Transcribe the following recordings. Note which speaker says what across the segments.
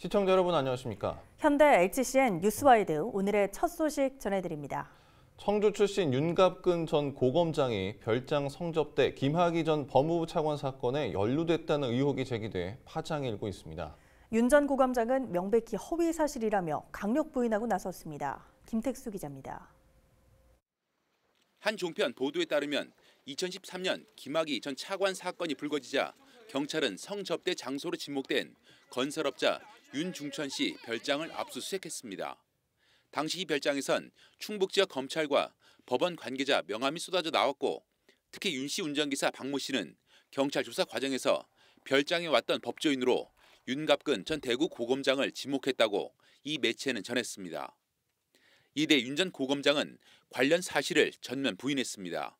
Speaker 1: 시청자 여러분 안녕하십니까?
Speaker 2: 현대 HCN 뉴스와이드 오늘의 첫 소식 전해드립니다.
Speaker 1: 청주 출신 윤갑근 전 고검장이 별장 성접대 김학의 전 법무부 차관 사건에 연루됐다는 의혹이 제기돼 파장이 일고 있습니다.
Speaker 2: 윤 전 고검장은 명백히 허위 사실이라며 강력 부인하고 나섰습니다. 김택수 기자입니다.
Speaker 3: 한 종편 보도에 따르면 2013년 김학의 전 차관 사건이 불거지자 경찰은 성접대 장소로 지목된 건설업자 윤중천 씨 별장을 압수수색했습니다. 당시 이 별장에선 충북 지역 검찰과 법원 관계자 명함이 쏟아져 나왔고 특히 윤 씨 운전기사 박 모 씨는 경찰 조사 과정에서 별장에 왔던 법조인으로 윤갑근 전 대구 고검장을 지목했다고 이 매체는 전했습니다. 이대 윤전 고검장은 관련 사실을 전면 부인했습니다.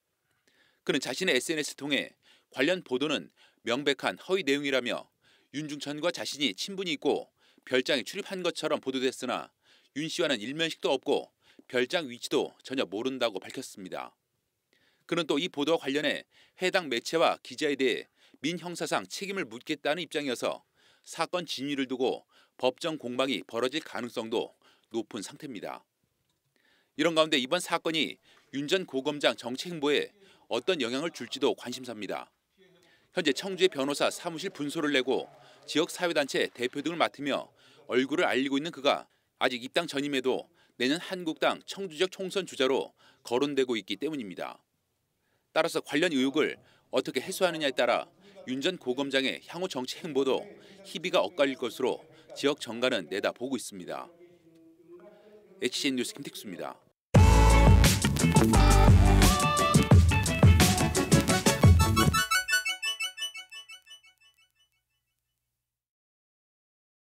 Speaker 3: 그는 자신의 SNS 통해 관련 보도는 명백한 허위 내용이라며 윤중천과 자신이 친분이 있고 별장에 출입한 것처럼 보도됐으나 윤 씨와는 일면식도 없고 별장 위치도 전혀 모른다고 밝혔습니다. 그는 또 이 보도와 관련해 해당 매체와 기자에 대해 민 형사상 책임을 묻겠다는 입장이어서 사건 진위를 두고 법정 공방이 벌어질 가능성도 높은 상태입니다. 이런 가운데 이번 사건이 윤 전 고검장 정치 행보에 어떤 영향을 줄지도 관심사입니다. 현재 청주의 변호사 사무실 분소를 내고 지역 사회단체 대표 등을 맡으며 얼굴을 알리고 있는 그가 아직 입당 전임에도 내년 한국당 청주적 총선 주자로 거론되고 있기 때문입니다. 따라서 관련 의혹을 어떻게 해소하느냐에 따라 윤 전 고검장의 향후 정치 행보도 희비가 엇갈릴 것으로 지역 정가는 내다보고 있습니다. HCN 뉴스 김택수입니다.